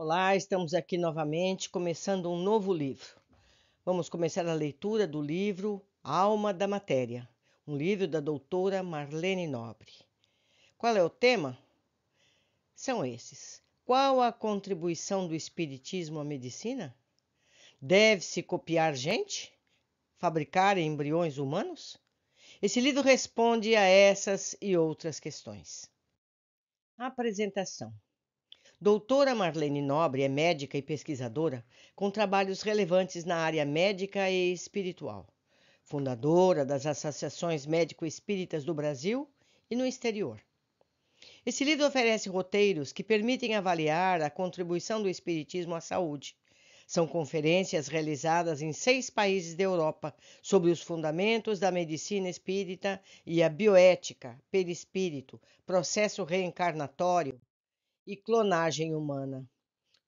Olá, estamos aqui novamente começando um novo livro. Vamos começar a leitura do livro Alma da Matéria, um livro da doutora Marlene Nobre. Qual é o tema? São esses. Qual a contribuição do Espiritismo à medicina? Deve-se copiar gente? Fabricar embriões humanos? Esse livro responde a essas e outras questões. Apresentação. Doutora Marlene Nobre é médica e pesquisadora com trabalhos relevantes na área médica e espiritual. Fundadora das Associações Médico-Espíritas do Brasil e no exterior. Esse livro oferece roteiros que permitem avaliar a contribuição do Espiritismo à saúde. São conferências realizadas em seis países da Europa sobre os fundamentos da medicina espírita e a bioética, perispírito, processo reencarnatório, e clonagem humana.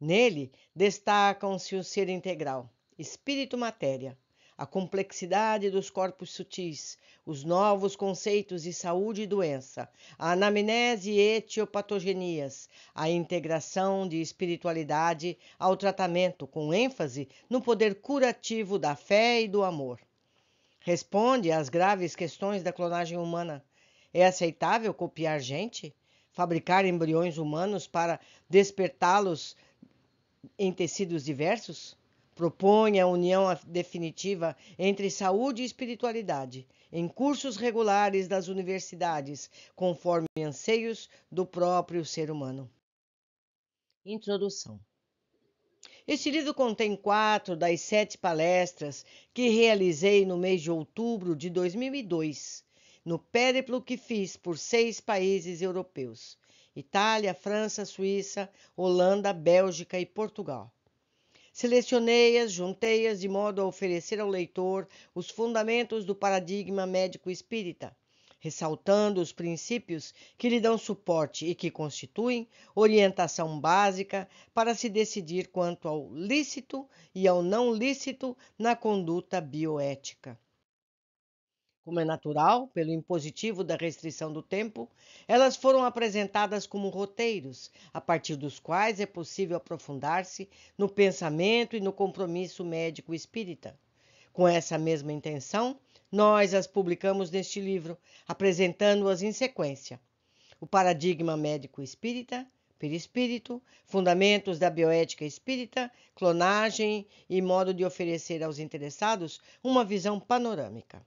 Nele destacam-se o ser integral, espírito-matéria, a complexidade dos corpos sutis, os novos conceitos de saúde e doença, a anamnese e etiopatogenias, a integração de espiritualidade ao tratamento com ênfase no poder curativo da fé e do amor. Responde às graves questões da clonagem humana. É aceitável copiar gente? fabricar embriões humanos para despertá-los em tecidos diversos? Propõe a união definitiva entre saúde e espiritualidade em cursos regulares das universidades, conforme anseios do próprio ser humano. Introdução este livro contém quatro das sete palestras que realizei no mês de outubro de 2002 no périplo que fiz por seis países europeus: Itália, França, Suíça, Holanda, Bélgica e Portugal. Selecionei-as, juntei-as de modo a oferecer ao leitor os fundamentos do paradigma médico-espírita, ressaltando os princípios que lhe dão suporte e que constituem orientação básica para se decidir quanto ao lícito e ao não lícito na conduta bioética como é natural, pelo impositivo da restrição do tempo, elas foram apresentadas como roteiros, a partir dos quais é possível aprofundar-se no pensamento e no compromisso médico espírita. Com essa mesma intenção, nós as publicamos neste livro, apresentando-as em sequência. O Paradigma Médico Espírita, Perispírito, Fundamentos da Bioética Espírita, Clonagem e Modo de oferecer aos interessados uma visão panorâmica.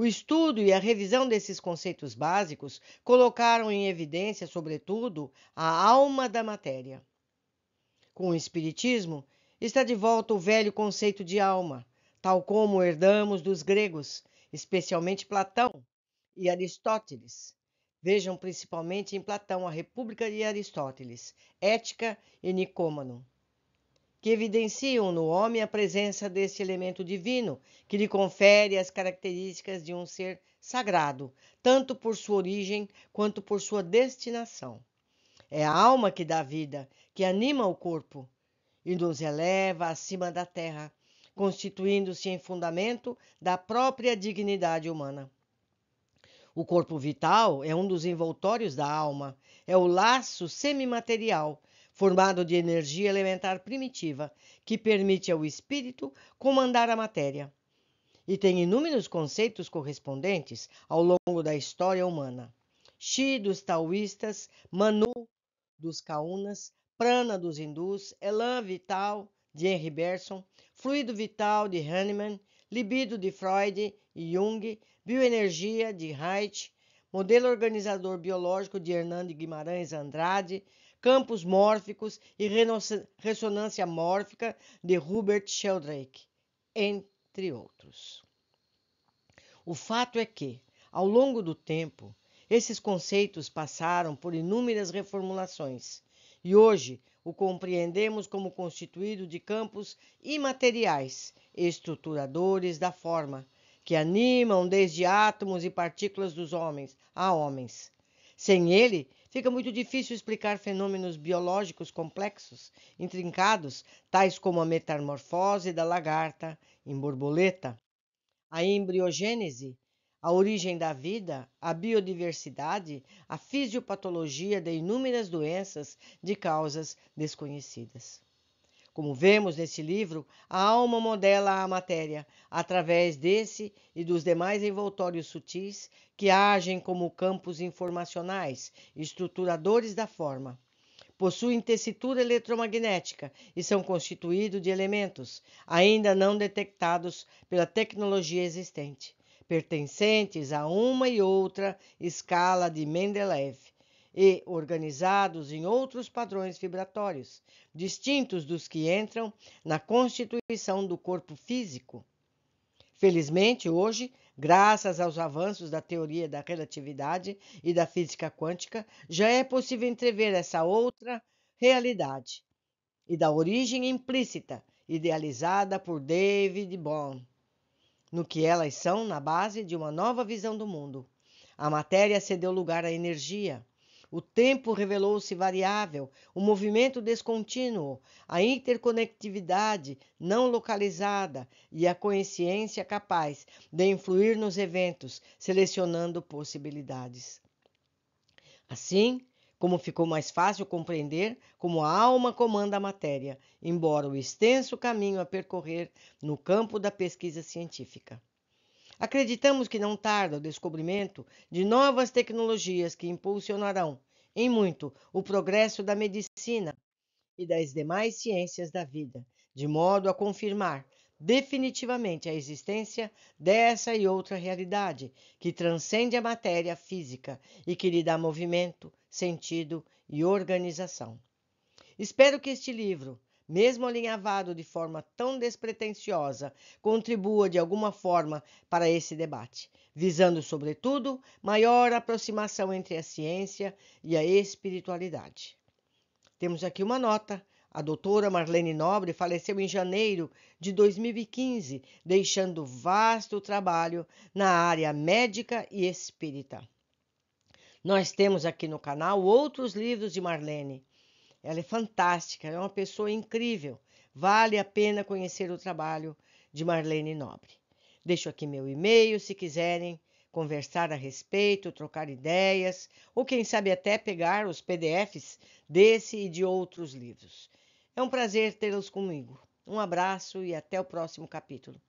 O estudo e a revisão desses conceitos básicos colocaram em evidência, sobretudo, a alma da matéria. Com o Espiritismo, está de volta o velho conceito de alma, tal como herdamos dos gregos, especialmente Platão e Aristóteles. Vejam principalmente em Platão a República de Aristóteles, Ética e Nicômano que evidenciam no homem a presença desse elemento divino, que lhe confere as características de um ser sagrado, tanto por sua origem quanto por sua destinação. É a alma que dá vida, que anima o corpo e nos eleva acima da terra, constituindo-se em fundamento da própria dignidade humana. O corpo vital é um dos envoltórios da alma, é o laço semimaterial formado de energia elementar primitiva, que permite ao espírito comandar a matéria. E tem inúmeros conceitos correspondentes ao longo da história humana. Shi dos taoístas, Manu dos caunas, Prana dos hindus, Elan vital de Henry Berson, fluido vital de Hahnemann, libido de Freud e Jung, bioenergia de Reich, modelo organizador biológico de Hernando Guimarães Andrade, campos mórficos e ressonância mórfica de Hubert Sheldrake, entre outros. O fato é que, ao longo do tempo, esses conceitos passaram por inúmeras reformulações e hoje o compreendemos como constituído de campos imateriais, estruturadores da forma, que animam desde átomos e partículas dos homens a homens. Sem ele, fica muito difícil explicar fenômenos biológicos complexos, intrincados, tais como a metamorfose da lagarta em borboleta, a embriogênese, a origem da vida, a biodiversidade, a fisiopatologia de inúmeras doenças de causas desconhecidas. Como vemos nesse livro, a alma modela a matéria através desse e dos demais envoltórios sutis que agem como campos informacionais, estruturadores da forma. Possuem tessitura eletromagnética e são constituídos de elementos ainda não detectados pela tecnologia existente, pertencentes a uma e outra escala de Mendeleev e organizados em outros padrões vibratórios, distintos dos que entram na constituição do corpo físico. Felizmente, hoje, graças aos avanços da teoria da relatividade e da física quântica, já é possível entrever essa outra realidade e da origem implícita idealizada por David Bohm, no que elas são na base de uma nova visão do mundo. A matéria cedeu lugar à energia, o tempo revelou-se variável, o movimento descontínuo, a interconectividade não localizada e a consciência capaz de influir nos eventos, selecionando possibilidades. Assim, como ficou mais fácil compreender como a alma comanda a matéria, embora o extenso caminho a percorrer no campo da pesquisa científica. Acreditamos que não tarda o descobrimento de novas tecnologias que impulsionarão, em muito, o progresso da medicina e das demais ciências da vida, de modo a confirmar definitivamente a existência dessa e outra realidade que transcende a matéria física e que lhe dá movimento, sentido e organização. Espero que este livro, mesmo alinhavado de forma tão despretensiosa, contribua de alguma forma para esse debate, visando, sobretudo, maior aproximação entre a ciência e a espiritualidade. Temos aqui uma nota. A doutora Marlene Nobre faleceu em janeiro de 2015, deixando vasto trabalho na área médica e espírita. Nós temos aqui no canal outros livros de Marlene. Ela é fantástica, é uma pessoa incrível. Vale a pena conhecer o trabalho de Marlene Nobre. Deixo aqui meu e-mail se quiserem conversar a respeito, trocar ideias, ou quem sabe até pegar os PDFs desse e de outros livros. É um prazer tê-los comigo. Um abraço e até o próximo capítulo.